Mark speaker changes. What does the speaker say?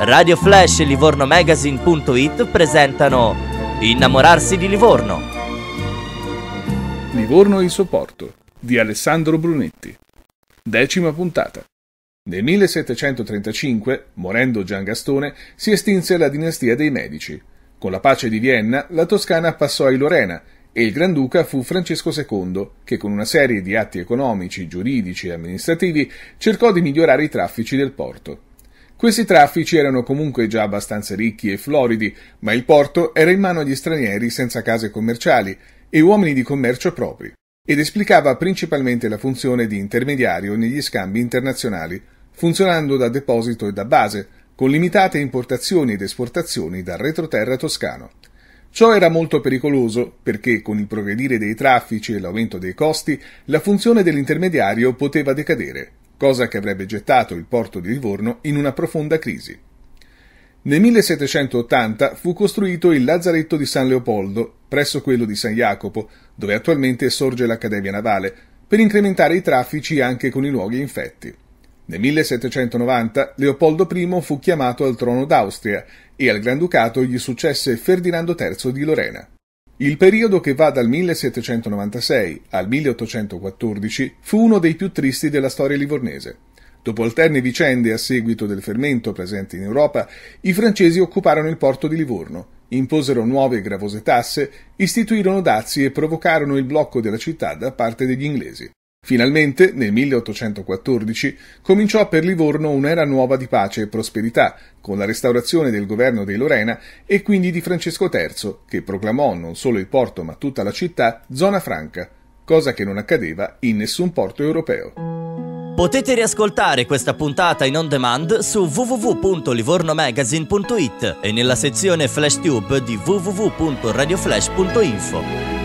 Speaker 1: Radio Flash e livornomagazine.it presentano Innamorarsi di Livorno.
Speaker 2: Livorno in sopporto di Alessandro Brunetti. Decima puntata. Nel 1735, morendo Giangastone, si estinse la dinastia dei Medici. Con la pace di Vienna, la Toscana passò ai Lorena e il Granduca fu Francesco II, che con una serie di atti economici, giuridici e amministrativi cercò di migliorare i traffici del porto. Questi traffici erano comunque già abbastanza ricchi e floridi, ma il porto era in mano agli stranieri senza case commerciali e uomini di commercio propri, ed esplicava principalmente la funzione di intermediario negli scambi internazionali, funzionando da deposito e da base, con limitate importazioni ed esportazioni dal retroterra toscano. Ciò era molto pericoloso perché con il progredire dei traffici e l'aumento dei costi la funzione dell'intermediario poteva decadere cosa che avrebbe gettato il porto di Livorno in una profonda crisi. Nel 1780 fu costruito il lazzaretto di San Leopoldo, presso quello di San Jacopo, dove attualmente sorge l'Accademia Navale, per incrementare i traffici anche con i luoghi infetti. Nel 1790 Leopoldo I fu chiamato al trono d'Austria e al Granducato gli successe Ferdinando III di Lorena. Il periodo che va dal 1796 al 1814 fu uno dei più tristi della storia livornese. Dopo alterne vicende a seguito del fermento presente in Europa, i francesi occuparono il porto di Livorno, imposero nuove e gravose tasse, istituirono dazi e provocarono il blocco della città da parte degli inglesi. Finalmente, nel 1814, cominciò per Livorno un'era nuova di pace e prosperità, con la restaurazione del governo dei Lorena e quindi di Francesco III, che proclamò non solo il porto ma tutta la città zona franca, cosa che non accadeva in nessun porto europeo.
Speaker 1: Potete riascoltare questa puntata in on demand su www.livornomagazine.it e nella sezione FlashTube di www.radioflash.info.